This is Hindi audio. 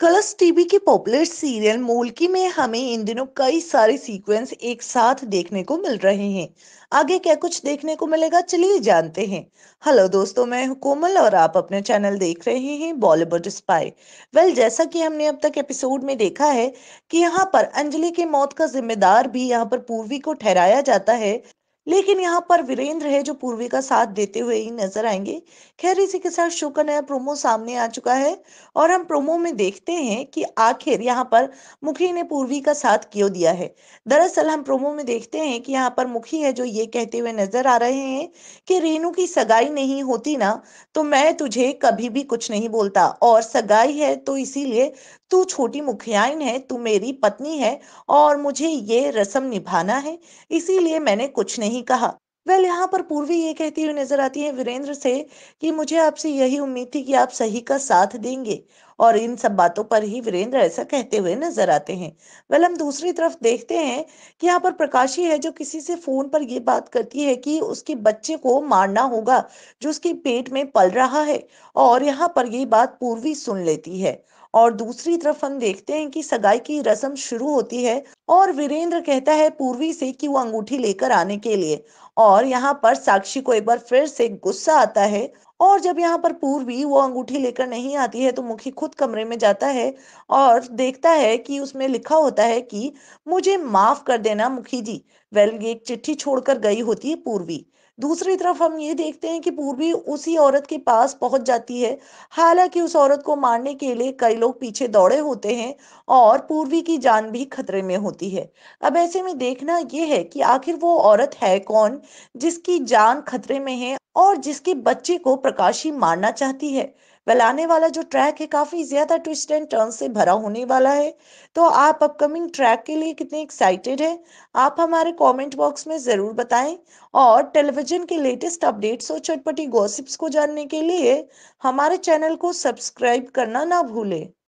कलर्स टीवी के पॉपुलर सीरियल मोलकी में हमें इन दिनों कई सारे सीक्वेंस एक साथ देखने को मिल रहे हैं आगे क्या कुछ देखने को मिलेगा चलिए जानते हैं हेलो दोस्तों मैं कोमल और आप अपने चैनल देख रहे हैं बॉलीवुड स्पाई वेल जैसा कि हमने अब तक एपिसोड में देखा है कि यहाँ पर अंजलि की मौत का जिम्मेदार भी यहाँ पर पूर्वी को ठहराया जाता है लेकिन यहाँ पर वीरेंद्र है जो पूर्वी का साथ देते हुए ही नजर आएंगे खैर इसी के साथ शो का नया प्रोमो सामने आ चुका है और हम प्रोमो में देखते हैं कि आखिर यहाँ पर मुखी ने पूर्वी का साथ क्यों दिया है दरअसल हम प्रोमो में देखते हैं कि यहाँ पर मुखी है जो ये कहते हुए नजर आ रहे हैं कि रेनू की सगाई नहीं होती ना तो मैं तुझे कभी भी कुछ नहीं बोलता और सगाई है तो इसीलिए तू छोटी मुखियाइन है तू मेरी पत्नी है और मुझे ये रस्म निभाना है इसीलिए मैंने कुछ नहीं कहा वेल यहाँ पर पूर्वी ये कहती हुई नजर आती है वीरेंद्र से कि मुझे आपसे यही उम्मीद थी कि आप सही का साथ देंगे और इन सब बातों पर ही वीरेंद्र ऐसा कहते हुए नजर आते हैं वेल हम दूसरी तरफ देखते हैं कि यहाँ पर प्रकाशी है जो किसी से फोन पर ये बात करती है कि उसके बच्चे को मारना होगा जो उसके पेट में पल रहा है और यहाँ पर ये बात पूर्वी सुन लेती है और दूसरी तरफ हम देखते हैं कि सगाई की रस्म शुरू होती है और वीरेंद्र कहता है पूर्वी से कि वो अंगूठी लेकर आने के लिए और यहाँ पर साक्षी को एक बार फिर से गुस्सा आता है और जब यहाँ पर पूर्वी वो अंगूठी लेकर नहीं आती है तो मुखी खुद कमरे में जाता है और देखता है कि उसमें लिखा होता है कि मुझे माफ कर देना मुखी जी वेल एक चिट्ठी छोड़कर गई होती है पूर्वी दूसरी तरफ हम ये देखते हैं कि पूर्वी उसी औरत के पास पहुंच जाती है हालांकि उस औरत को मारने के लिए कई लोग पीछे दौड़े होते हैं और पूर्वी की जान भी खतरे में होती होती है अब ऐसे में देखना यह है कि आखिर वो औरत है कौन जिसकी जान खतरे में है और जिसके बच्चे को प्रकाशी मारना चाहती है वेल आने वाला जो ट्रैक है काफी ज्यादा ट्विस्ट एंड टर्न से भरा होने वाला है तो आप अपकमिंग ट्रैक के लिए कितने एक्साइटेड हैं आप हमारे कमेंट बॉक्स में जरूर बताएं और टेलीविजन के लेटेस्ट अपडेट्स और चटपटी गॉसिप्स को जानने के लिए हमारे चैनल को सब्सक्राइब करना ना भूलें